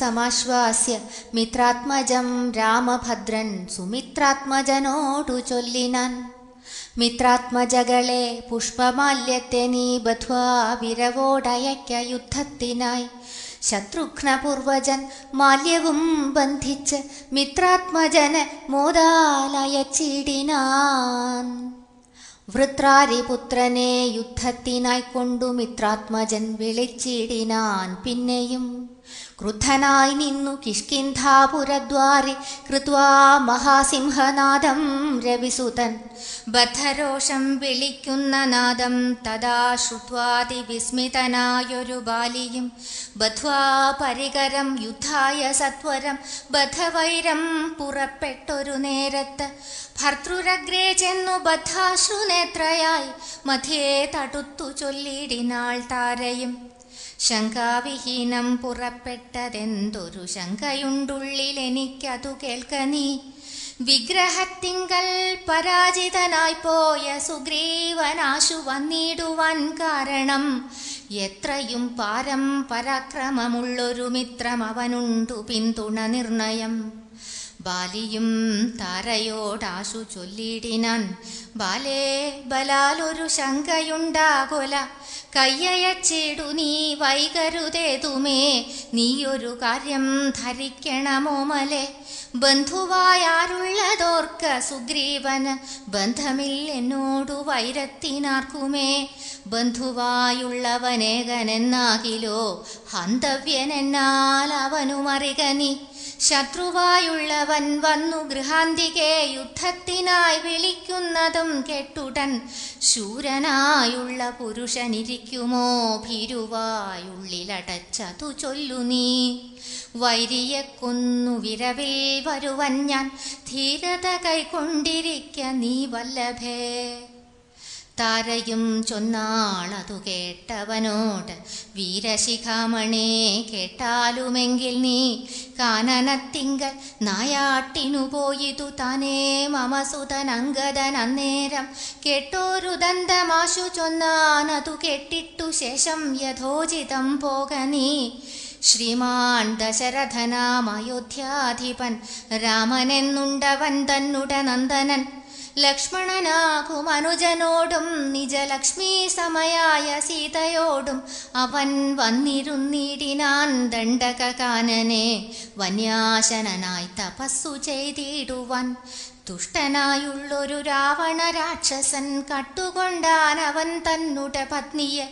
സമാശ്വാസ്യ മിത്രാത്മജം രാമഭദ്രൻ സുമിത്രാത്മജനോടു ചൊല്ലിനാൻ മിത്രാത്മജകളെ പുഷ്പമാല്യത്തെ നീ ബധ്വാ വിരവോടയക്ക യുദ്ധത്തിനായി ശത്രുഘ്നപൂർവജൻ മാല്യവും ബന്ധിച്ച് മിത്രാത്മജന് മോദാലയച്ചിടിനാൻ വൃത്രാരിപുത്രനെ യുദ്ധത്തിനായി കൊണ്ടു മിത്രാത്മജൻ വിളിച്ചിടിനാൻ പിന്നെയും ക്രുദ്ധനായി നിന്നു കിഷ്കിന്ധാപുരദ്വാരി കൃത്വാ മഹാസിംഹനാദം രവിസുതൻ ബദ്ധരോഷം വിളിക്കുന്ന നാദം തഥാ ശ്രുത്വാതിവിസ്മിതനായൊരു ബാലിയും ബധ്വാ പരികരം യുദ്ധായ സത്വരം ബദ്ധവൈരം പുറപ്പെട്ടൊരു നേരത്ത് ഭർത്തൃരഗ്രേ ചെന്നു ബദ്ധാശ്രുനേത്രയായി മധ്യേ തടുത്തു ചൊല്ലിടിനാൾ താരയും ശങ്കാവിഹീനം പുറപ്പെട്ടതെന്തൊരു എനിക്കതു കേൾക്ക നീ വിഗ്രഹത്തിങ്കൽ പരാജിതനായി പോയ സുഗ്രീവനാശു വന്നിടുവാൻ കാരണം എത്രയും പാരം പരാക്രമമുള്ളൊരു മിത്രം അവനുണ്ടു പിന്തുണ നിർണയം ബാലിയും താരയോടാശു ചൊല്ലിടിനാൻ ബാലേ ബലാലൊരു ശങ്കയുണ്ടാകൊല കയ്യയച്ചിടു നീ വൈകരുതേതുമേ നീയൊരു കാര്യം ധരിക്കണമോ മലെ ബന്ധുവായാരുള്ളതോർക്ക സുഗ്രീവന് ബന്ധമില്ലെന്നോടു വൈരത്തിനാർക്കുമേ ബന്ധുവായുള്ളവനേകനെന്നാകിലോ ഹന്തവ്യനെന്നാൽ അവനുമറികനി ശത്രുവായുള്ളവൻ വന്നു ഗൃഹാന്തികെ യുദ്ധത്തിനായി വിളിക്കുന്നതും കെട്ടുടൻ ശൂരനായുള്ള പുരുഷനിരിക്കുമോ ഭീരുവായുള്ളിലടച്ചതു ചൊല്ലു നീ വൈരിയെ കൊന്നു വിരവിൽ വരുവൻ ഞാൻ ധീരത കൈക്കൊണ്ടിരിക്ക നീ വല്ലഭേ താരയും ചൊന്നാളതു കേട്ടവനോട് വീരശിഖാമണേ കേട്ടാലുമെങ്കിൽ നീ കാനനത്തിങ്കൽ നായാട്ടിനു പോയിതു തനേ മമസുതനങ്കതൻ അന്നേരം കേട്ടോരു ദന്തമാശു ചൊന്നാനതു കേട്ടിട്ടു ശേഷം യഥോചിതം പോക നീ ശ്രീമാൻ ദശരഥനാമയോധ്യാധിപൻ രാമനെന്നുണ്ടവൻ തന്നുട നന്ദനൻ ലക്ഷ്മണനാകും അനുജനോടും നിജലക്ഷ്മി സമയായ സീതയോടും അവൻ വന്നിരുന്നിടിനാൻ ദണ്ഡകാനനെ വന്യാശനായി തപസ്സു ചെയ്തിടുവാൻ ദുഷ്ടനായുള്ളൊരു രാവണ രാക്ഷസൻ കട്ടുകൊണ്ടാൻ അവൻ തന്നുട പത്നിയെ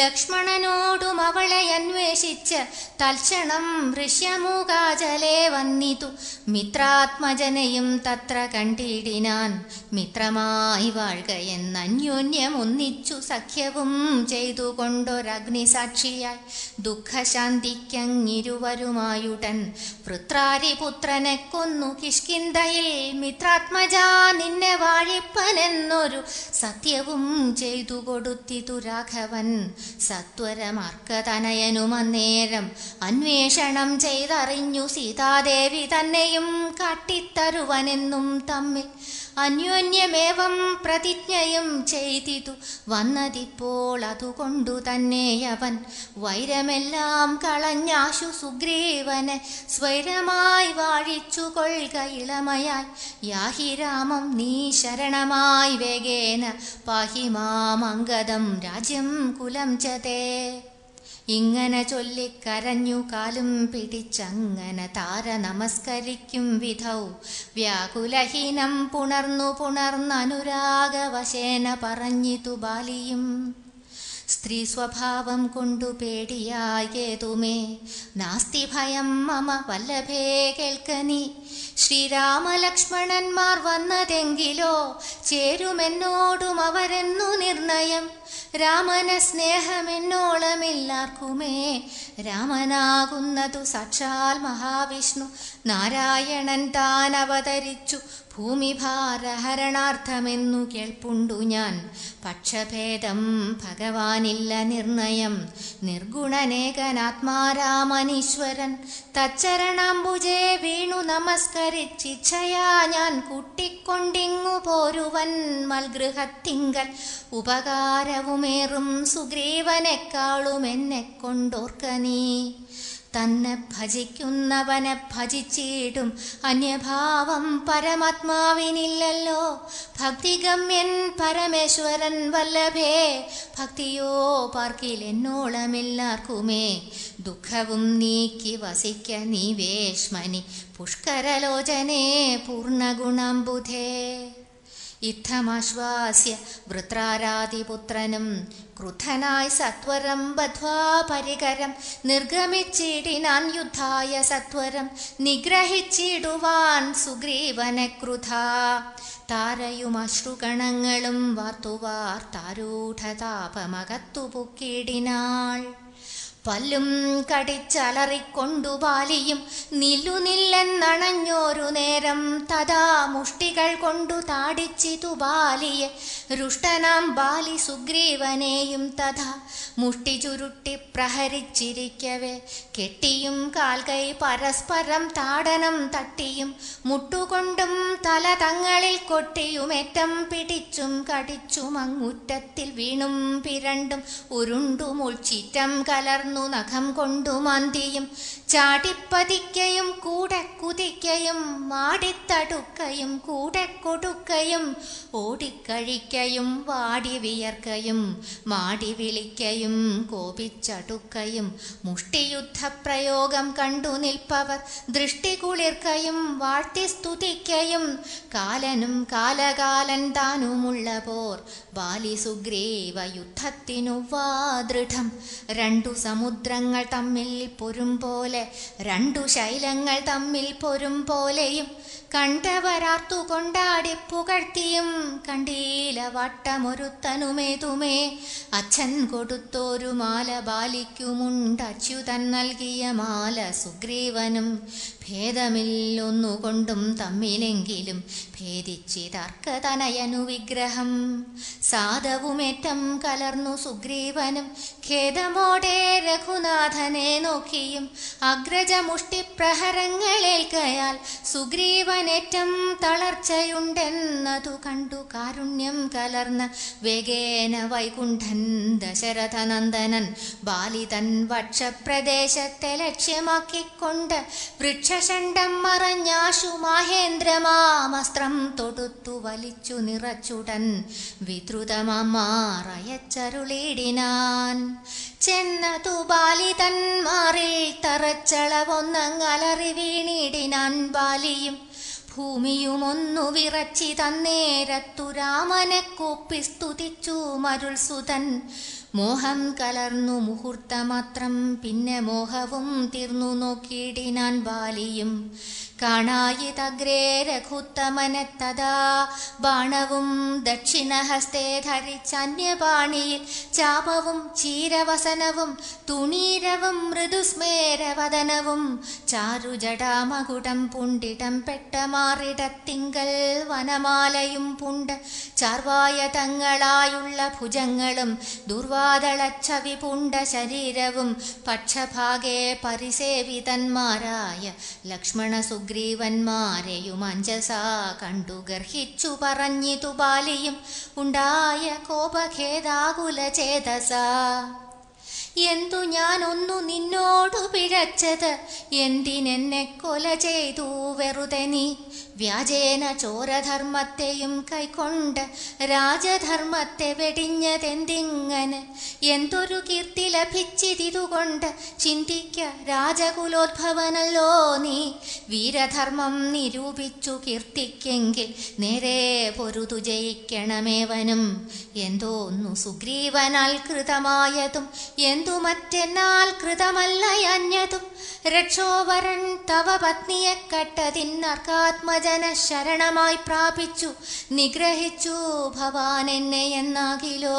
ലക്ഷ്മണനോടും അവളെ അന്വേഷിച്ച് തൽക്ഷണം ഋഷ്യമുഖാചലേ വന്നിതു മിത്രാത്മജനയും തത്ര കണ്ടിടിനാൻ മിത്രമായി വാഴുകയെന്ന് അന്യോന്യം ഒന്നിച്ചു സഖ്യവും സാക്ഷിയായി ദുഃഖശാന്തിക്കങ്ങിരുവരുമായുടൻ പുത്രനെ കൊന്നു കിഷ്കിന്തയിൽ മിത്രാത്മജാ നിന്നെ വാഴിപ്പനെന്നൊരു സത്യവും ചെയ്തു കൊടുത്തിതു രാഘവൻ സത്വരമാർക്കതനയനുമന്നേരം അന്വേഷണം ചെയ്തറിഞ്ഞു സീതാദേവി തന്നെയും കാട്ടിത്തരുവനെന്നും തമ്മിൽ അന്യോന്യമേവം പ്രതിജ്ഞയും ചെയ്തിതു വന്നതിപ്പോൾ അതുകൊണ്ടു തന്നെയവൻ വൈരമെല്ലാം കളഞ്ഞാശു സുഗ്രീവന് സ്വൈരമായി വാഴിച്ചു കൊൽക ഇളമയായി യാഹിരാമം നീ ശരണമായി വേഗേന പാഹി മാമംഗതം രാജ്യം കുലം ചതേ ഇങ്ങനെ ചൊല്ലിക്കരഞ്ഞു കാലും പിടിച്ചങ്ങനെ താര നമസ്കരിക്കും വിധൗ വ്യാകുലഹീനം പുണർന്നു പുണർന്നനുരാഗവശേന പറഞ്ഞിതു ബാലിയും സ്ത്രീ സ്വഭാവം കൊണ്ടു പേടിയായതുമേ നാസ്തി ഭയം മമ വല്ലഭേ കേൾക്കനി ശ്രീരാമലക്ഷ്മണന്മാർ വന്നതെങ്കിലോ ചേരുമെന്നോടും അവരെന്നു നിർണയം രാമന സ്നേഹമെന്നോളമെല്ലാർക്കുമേ രാമനാകുന്നതു സാക്ഷാൽ മഹാവിഷ്ണു നാരായണൻ താൻ അവതരിച്ചു ഭൂമിഭാരഹരണാർത്ഥമെന്നു കേൾപ്പുണ്ടു ഞാൻ പക്ഷഭേദം ഭഗവാനില്ല നിർണയം നിർഗുണനേകനാത്മാരാമനീശ്വരൻ തച്ചരണാംബുജേ വീണു നമസ്കരിച്ചിച്ഛയാ ഞാൻ കൂട്ടിക്കൊണ്ടിങ്ങു പോരുവൻ മൽഗൃഹത്തിങ്കൽ ഉപകാരവുമേറും സുഗ്രീവനെക്കാളും എന്നെ കൊണ്ടോർക്കനീ തന്നെ ഭജിക്കുന്നവനെ ഭജിച്ചിടും അന്യഭാവം പരമാത്മാവിനില്ലല്ലോ ഭക്തിഗമ്യൻ പരമേശ്വരൻ വല്ലഭേ ഭക്തിയോ പാർക്കിൽ എന്നോളമില്ലാർക്കുമേ ദുഃഖവും നീക്കി വസിക്ക നീ വേഷ്മനി പുഷ്കരലോചനേ പൂർണ്ണഗുണംബുധേ ഇത്തമാശ്വാസ്യ വൃത്രാരാതിപുത്രനും ക്രുധനായി സത്വരം ബധ്വാ പരികരം നിർഗമിച്ചിടിനാൻ യുദ്ധായ സത്വരം നിഗ്രഹിച്ചിടുവാൻ സുഗ്രീവനെ ക്രുധ താരയും അശ്രുഗണങ്ങളും വാർത്തുവാർ താരൂഢതാപമകത്തുപുക്കിടിനാൾ പല്ലും കടിച്ചലറിക്കൊണ്ടു പാലിയും നില്ലുനില്ലെന്നണഞ്ഞോരു നേരം തഥാ മുഷ്ടികൾ കൊണ്ടു താടിച്ചിതു ബാലിയെ രുഷ്ടനാം ബാലി സുഗ്രീവനെയും തഥാ മുഷ്ടി ചുരുട്ടി പ്രഹരിച്ചിരിക്കവേ കെട്ടിയും കാൽകൈ പരസ്പരം താടനം തട്ടിയും മുട്ടുകൊണ്ടും തല തങ്ങളിൽ ഏറ്റം പിടിച്ചും കടിച്ചും അങ്ങുറ്റത്തിൽ വീണും പിരണ്ടും ഉരുണ്ടും ഉൾച്ചിറ്റം കലർന്നു നഖം കൊണ്ടും അന്തിയും ചാടിപ്പതിക്കയും കൂടെ കുതിക്കയും മാടിത്തടുക്കയും കൂടെ കൊടുക്കയും ഓടിക്കഴിക്കയും വാടി വിയർക്കയും മാടി വിളിക്കയും കോപിച്ചടുക്കയും പ്രയോഗം കണ്ടു നിൽപ്പവർ ദൃഷ്ടി കുളിർക്കയും വാഴ്ത്തി സ്തുതിക്കയും കാലനും കാലകാലൻ താനുമുള്ള പോർ ബാലി സുഗ്രീവ യുദ്ധത്തിനു ദൃഢം രണ്ടു സമുദ്രങ്ങൾ തമ്മിൽ പൊരും പോലെ രണ്ടു ശൈലങ്ങൾ തമ്മിൽ പൊരും പോലെയും കണ്ടവരാർത്തു കൊണ്ടാടി പുകഴ്ത്തിയും കണ്ടീല വട്ടമൊരുത്തനുമേതുമേ അച്ഛൻ കൊടുത്തോരു മാല ബാലിക്കുമുണ്ട് അച്യുതൻ നൽകിയ മാല സുഗ്രീവനും ഭേദമില്ലൊന്നുകൊണ്ടും തമ്മിലെങ്കിലും ഭേദിച്ചിതർക്ക തനയനു വിഗ്രഹം സാധവുമേറ്റം കലർന്നു സുഗ്രീവനും ഖേദമോടെ രഘുനാഥനെ നോക്കിയും അഗ്രജമുഷ്ടിപ്രഹരങ്ങളേൽക്കയാൽ സുഗ്രീവൻ ഏറ്റം തളർച്ചയുണ്ടെന്നതു കണ്ടു കാരുണ്യം കലർന്ന വേഗേന വൈകുണ്ഠൻ ദശരഥനന്ദനൻ ബാലിതൻ വക്ഷപ്രദേശത്തെ ലക്ഷ്യമാക്കിക്കൊണ്ട് വൃക്ഷഷണ്ഡം മറഞ്ഞാശു മാഹേന്ദ്രമാമസ്ത്രം തൊടുത്തു വലിച്ചു നിറച്ചുടൻ വിദ്രുതമാറയച്ചരുളിടിനാൻ ചെന്നതു ബാലിതന്മാരിൽ തറച്ചളവൊന്നങ്ങലറി വീണിടിനാൻ ബാലിയും ഭൂമിയുമൊന്നു വിറച്ചി തന്നേരത്തു രാമനെ കൂപ്പി സ്തുതിച്ചു മരുൾ സുതൻ മോഹം കലർന്നു മുഹൂർത്തമാത്രം പിന്നെ മോഹവും തീർന്നു നോക്കിയിടിനാൻ ബാലിയും കാണായിതഗ്രേ രഘുത്തമനത്തതാ ബാണവും ദക്ഷിണഹസ്തേ ധരിച്ചന്യപാണിയിൽ ചാപവും ചീരവസനവും തുണീരവും മൃദുസ്മേരവദനവും ചാരുജടാമകുടം പുണ്ടിടം പെട്ടമാറിടത്തിങ്കൽ വനമാലയും പുണ്ട് ചാർവായ തങ്ങളായുള്ള ഭുജങ്ങളും ദുർവാതളച്ചവി പുണ്ട ശരീരവും പക്ഷഭാഗേ പരിസേവിതന്മാരായ ലക്ഷ്മണസുഗ്ര സുഗ്രീവന്മാരെയും അഞ്ചസാ കണ്ടു ഗർഹിച്ചു പറഞ്ഞിതു ബാലിയും ഉണ്ടായ കോപഖേദാകുല ചേതസ എന്തു ഞാനൊന്നു നിന്നോടു പിഴച്ചത് എന്തിനെന്നെ കൊല ചെയ്തു വെറുതെ നീ വ്യാജേന ചോരധർമ്മത്തെയും കൈക്കൊണ്ട് രാജധർമ്മത്തെ വെടിഞ്ഞതെന്തിങ്ങന് എന്തൊരു കീർത്തി ലഭിച്ചിതിതുകൊണ്ട് ചിന്തിക്ക രാജകുലോദ്ഭവനല്ലോ നീ വീരധർമ്മം നിരൂപിച്ചു കീർത്തിക്കെങ്കിൽ നേരെ പൊരുതു ജയിക്കണമേവനും എന്തോന്നു സുഗ്രീവനാൽ കൃതമായതും എന്തു മറ്റെന്നാൽ കൃതമല്ലയഞ്ഞതും രക്ഷോവരൻ തവ പത്നിയെ കട്ടതിന്നർക്കാത്മജ ഭജന ശരണമായി പ്രാപിച്ചു നിഗ്രഹിച്ചു ഭവാൻ എന്നെ എന്നാകിലോ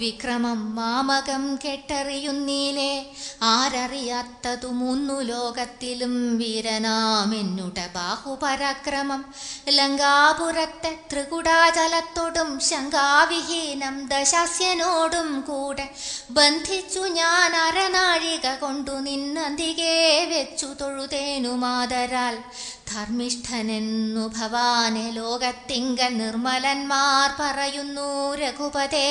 വിക്രമം മാമകം കെട്ടറിയുന്നീലേ ആരറിയാത്തതു മൂന്നു ലോകത്തിലും വീരനാമെന്നുട ബാഹുപരാക്രമം ലങ്കാപുരത്തെ ത്രികുടാചലത്തോടും ശങ്കാവിഹീനം ദശാസ്യനോടും കൂടെ ബന്ധിച്ചു ഞാൻ അരനാഴിക കൊണ്ടു നിന്നതികേ വെച്ചു തൊഴുതേനുമാതരാൽ ധർമ്മിഷ്ഠനെന്നു ഭവാനെ ലോകത്തിങ്ക നിർമ്മലന്മാർ പറയുന്നു രഘുപതേ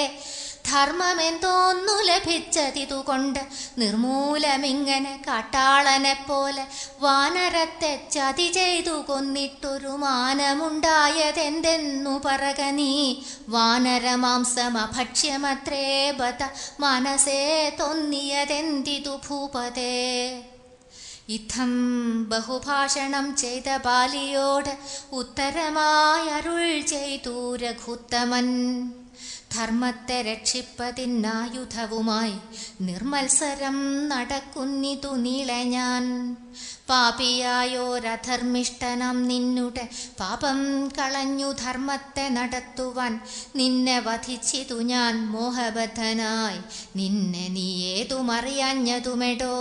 ധർമ്മമെന്തോന്നു ലഭിച്ചതിതുകൊണ്ട് നിർമൂലമിങ്ങനെ കാട്ടാളനെ പോലെ വാനരത്തെ ചതി ചെയ്തു കൊന്നിട്ടൊരു മാനമുണ്ടായതെന്തെന്നു പറക നീ ഭക്ഷ്യമത്രേ ബത മനസേ തോന്നിയതെന്തിതു ഭൂപതേ ഇതം ബഹുഭാഷണം ചെയ്ത ബാലിയോട് ഉത്തരമായരുൾ ചെയ്തു രഘുത്തമൻ ധർമ്മത്തെ രക്ഷിപ്പതിനായുധവുമായി നിർമത്സരം നടക്കുന്നിതു നീള ഞാൻ പാപിയായോരധർമ്മിഷ്ടനം നിന്നുടെ പാപം കളഞ്ഞു ധർമ്മത്തെ നടത്തുവാൻ നിന്നെ വധിച്ചിതു ഞാൻ മോഹബദ്ധനായി നിന്നെ നീ ഏതുമറിയഞ്ഞതുമെടോ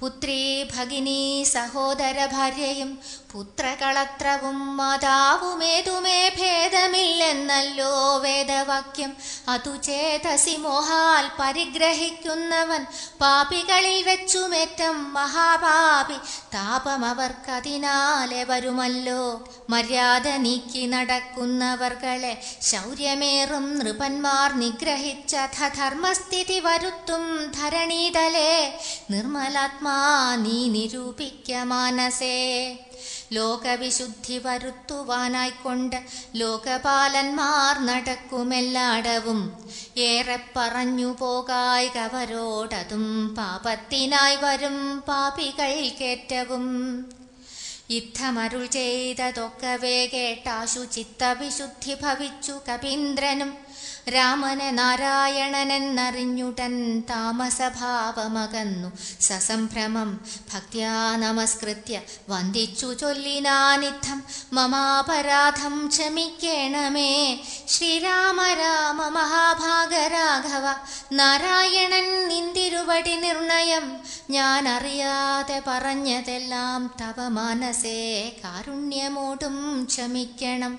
पुत्री भगिनी सहोदरभार्ययम् പുത്രകളത്രവും മാതാവുമേതുമേ ഭേദമില്ലെന്നല്ലോ വേദവാക്യം അതു ചേതസി മോഹാൽ പരിഗ്രഹിക്കുന്നവൻ പാപികളിൽ വെച്ചുമേറ്റം മഹാപാപി അവർക്കതിനാലെ വരുമല്ലോ മര്യാദ നീക്കി നടക്കുന്നവർകളെ ശൗര്യമേറും നൃപന്മാർ നിഗ്രഹിച്ച ധർമ്മസ്ഥിതി വരുത്തും ധരണീതലേ നിർമ്മലാത്മാ നീ നിരൂപിക്ക മനസേ ലോകവിശുദ്ധി വരുത്തുവാനായിക്കൊണ്ട് ലോകപാലന്മാർ നടക്കുമെല്ലാടവും ഏറെ പറഞ്ഞു കവരോടതും പാപത്തിനായി വരും പാപികൾക്കേറ്റവും ഇത്തമരുൾ ചെയ്തതൊക്കവേ കേട്ടാശുചിത്തവിശുദ്ധി ഭവിച്ചു കപീന്ദ്രനും രാമനെ നാരായണനെന്നറിഞ്ഞുടൻ താമസഭാവമകന്നു സസംഭ്രമം ഭക്തിയാ നമസ്കൃത്യ വന്ദിച്ചു ചൊല്ലിനാനിധം മമാപരാധം ക്ഷമിക്കേണമേ ശ്രീരാമ രാമ മഹാഭാഗരാഘവ നാരായണൻ നിന്തിരുപടി നിർണയം ഞാൻ അറിയാതെ പറഞ്ഞതെല്ലാം തവ മനസേ കാരുണ്യമോടും ക്ഷമിക്കണം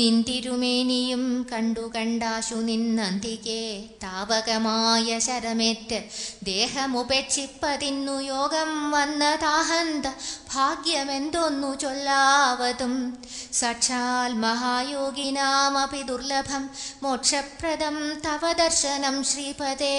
നിന്തിരുമേനിയും കണ്ടു കണ്ടാശു നിന്നന്തികെ താപകമായ ശരമേറ്റ് ദേഹമുപേക്ഷിപ്പതിന്നു യോഗം വന്നതാഹന്ത ഭാഗ്യം ഭാഗ്യമെന്തൊന്നു ചൊല്ലാവതും സക്ഷാൽ മഹായോഗിനാമപി ദുർലഭം മോക്ഷപ്രദം തവ ദർശനം ശ്രീപദേ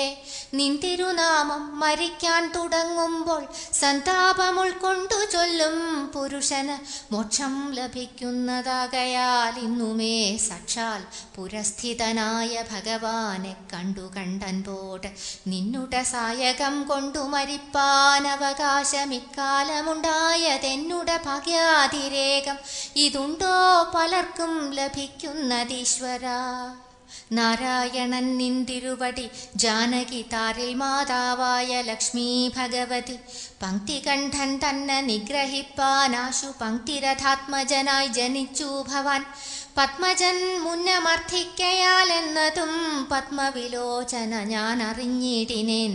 നിന്തിരുനാമം മരിക്കാൻ തുടങ്ങുമ്പോൾ സന്താപം ഉൾക്കൊണ്ടു ചൊല്ലും പുരുഷന് മോക്ഷം ലഭിക്കുന്നതാകയാൽ ഇന്നുമേ സക്ഷാൽ പുരസ്ഥിതനായ ഭഗവാനെ കണ്ടു കണ്ടൻപോട് നിന്നുട സായകം കൊണ്ടു ഇക്കാലമുണ്ടായ ലഭ്യതെന്നുട ഭാഗ്യാതിരേകം ഇതുണ്ടോ പലർക്കും ലഭിക്കുന്നതീശ്വര നാരായണൻ നിന്തിരുവടി ജാനകി താരിൽ മാതാവായ ലക്ഷ്മി ഭഗവതി പങ്ക്തികണ്ഠൻ തന്നെ നിഗ്രഹിപ്പാനാശു പങ്ക്തിരഥാത്മജനായി ജനിച്ചു ഭവാൻ പത്മജൻ മുന്നമർത്ഥിക്കയാലെന്നതും പത്മവിലോചന ഞാൻ അറിഞ്ഞിടിനേൻ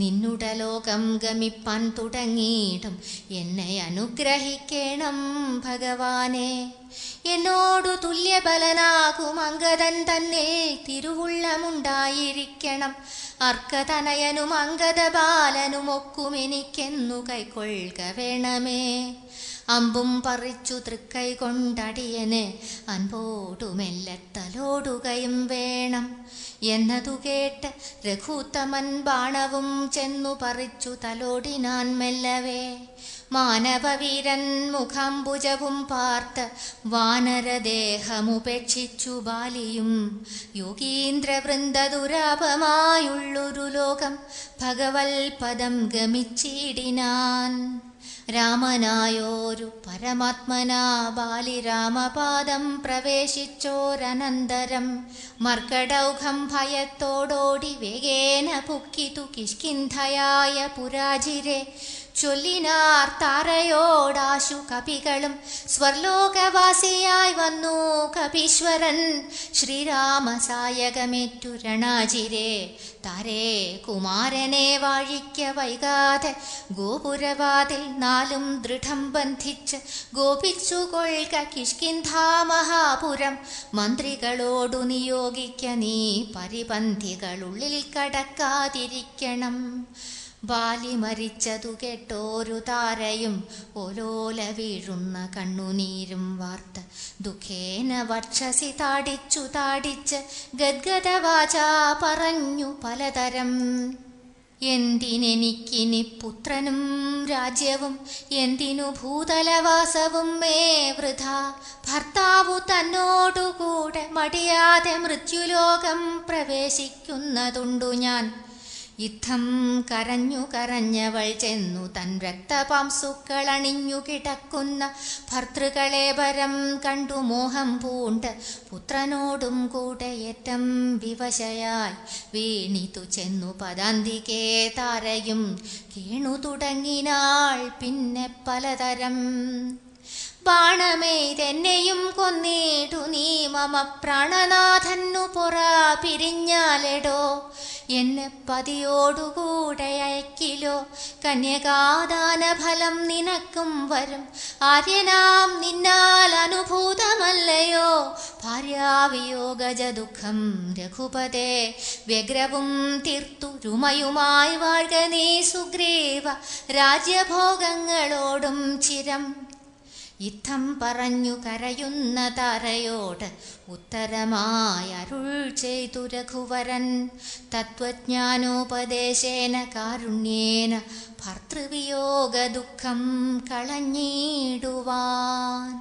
നിന്നുട ലോകം ഗമിപ്പാൻ തുടങ്ങിയിടും എന്നെ അനുഗ്രഹിക്കണം ഭഗവാനെ എന്നോടു തുല്യബലനാകും അംഗതൻ തന്നെ തിരുവുള്ളമുണ്ടായിരിക്കണം അർക്കതനയനും അങ്കദ ബാലനുമൊക്കും എനിക്കെന്നു കൈക്കൊള്ളുക വേണമേ അമ്പും പറിച്ചു തൃക്കൈ കൊണ്ടടിയന് അൻപോടുമെല്ലത്തലോടുകയും വേണം എന്നതു കേട്ട് രഘുത്തമൻ ബാണവും ചെന്നു പറിച്ചു തലോടിനാൻ മെല്ലവേ മാനവവീരന്മുഖാംബുജവും പാർത്ത വാനരദേഹമുപേക്ഷിച്ചു ബാലിയും യോഗീന്ദ്രവൃന്ദദുരാപമായുള്ളൊരു ലോകം ഭഗവൽ പദം ഗമിച്ചിടിനാൻ രാമനായോരു പരമാത്മനാ ബാലിരാമപാദം പ്രവേശിച്ചോരനന്തരം മർക്കടൗഖം ഭയത്തോടോടി വേഗേന പുക്കിതു കിഷ്കിന്ധയായ പുരാജിരെ ചൊല്ലിനാർ താറയോടാശു കപികളും സ്വർലോകവാസിയായി വന്നു കപീശ്വരൻ ശ്രീരാമ സായകമേറ്റു രണാജിരേ താരേ കുമാരനെ വാഴിക്ക വൈകാതെ ഗോപുരവാതിൽ നാലും ദൃഢം ബന്ധിച്ച് ഗോപിച്ചുകൊള്ളുക കിഷ്കിന്ധാ മഹാപുരം മന്ത്രികളോടു നിയോഗിക്ക നീ പരിപന്ധികളുള്ളിൽ കടക്കാതിരിക്കണം വാലി മരിച്ചതു കേട്ടോരു താരയും ഓലോല വീഴുന്ന കണ്ണുനീരും വാർത്ത ദുഃഖേന വക്ഷസി താടിച്ചു താടിച്ച് വാച പറഞ്ഞു പലതരം എന്തിനെനിക്കിനി പുത്രനും രാജ്യവും എന്തിനു ഭൂതലവാസവും മേ വൃഥ ഭർത്താവു തന്നോടുകൂടെ മടിയാതെ മൃത്യുലോകം പ്രവേശിക്കുന്നതുണ്ടു ഞാൻ യുദ്ധം കരഞ്ഞു കരഞ്ഞവൾ ചെന്നു തൻ അണിഞ്ഞു കിടക്കുന്ന ഭരം കണ്ടു മോഹം പൂണ്ട് പുത്രനോടും ഏറ്റം വിവശയായി വീണിതു ചെന്നു പദാന്തികേ താരയും കീണു തുടങ്ങിനാൾ പിന്നെ പലതരം ബാണമേ തന്നെയും കൊന്നീടു നീ മമ പ്രാണനാഥന്നു പുറ പിരിഞ്ഞാലെടോ എന്നെ പതിയോടുകൂടെ അയക്കിലോ കന്യകാദാന ഫലം നിനക്കും വരും ആര്യനാം നിന്നാൽ അനുഭൂതമല്ലയോ ഭാര്യാവിയോഗജ ദുഃഖം രഘുപതേ വ്യഗ്രവും തീർത്തുരുമയുമായി വാഴ്ക നീ സുഗ്രീവ രാജ്യഭോഗങ്ങളോടും ചിരം ഇത്തം പറഞ്ഞു കരയുന്ന താരയോട് അരുൾ ചെയ്തു രഘുവരൻ തത്വജ്ഞാനോപദേശേന കാരുണ്യേന ഭർത്തൃവിയോഗ ദുഃഖം കളഞ്ഞിടുവാൻ